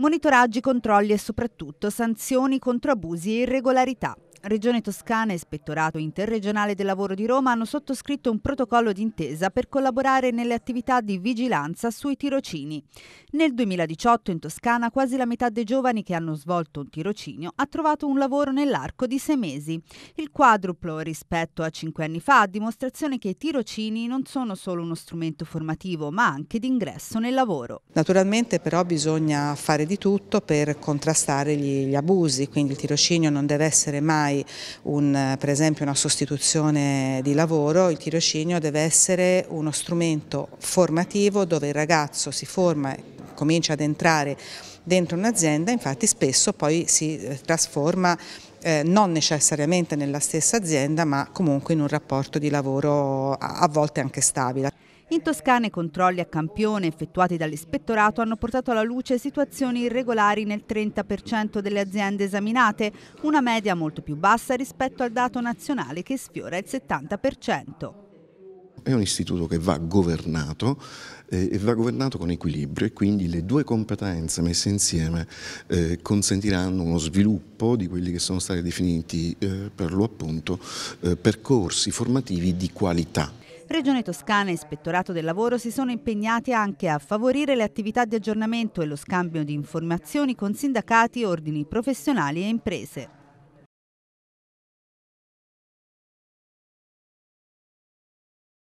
monitoraggi, controlli e soprattutto sanzioni contro abusi e irregolarità. Regione Toscana e Ispettorato Interregionale del Lavoro di Roma hanno sottoscritto un protocollo d'intesa per collaborare nelle attività di vigilanza sui tirocini. Nel 2018 in Toscana quasi la metà dei giovani che hanno svolto un tirocinio ha trovato un lavoro nell'arco di sei mesi, il quadruplo rispetto a cinque anni fa, a dimostrazione che i tirocini non sono solo uno strumento formativo ma anche di ingresso nel lavoro. Naturalmente però bisogna fare di tutto per contrastare gli, gli abusi, quindi il tirocinio non deve essere mai mai un, per esempio una sostituzione di lavoro, il tirocinio deve essere uno strumento formativo dove il ragazzo si forma, comincia ad entrare dentro un'azienda, infatti spesso poi si eh, trasforma eh, non necessariamente nella stessa azienda ma comunque in un rapporto di lavoro a, a volte anche stabile. In Toscana i controlli a campione effettuati dall'ispettorato hanno portato alla luce situazioni irregolari nel 30% delle aziende esaminate, una media molto più bassa rispetto al dato nazionale che sfiora il 70%. È un istituto che va governato eh, e va governato con equilibrio e quindi le due competenze messe insieme eh, consentiranno uno sviluppo di quelli che sono stati definiti eh, per lo appunto eh, percorsi formativi di qualità Regione Toscana e Ispettorato del Lavoro si sono impegnati anche a favorire le attività di aggiornamento e lo scambio di informazioni con sindacati, ordini professionali e imprese.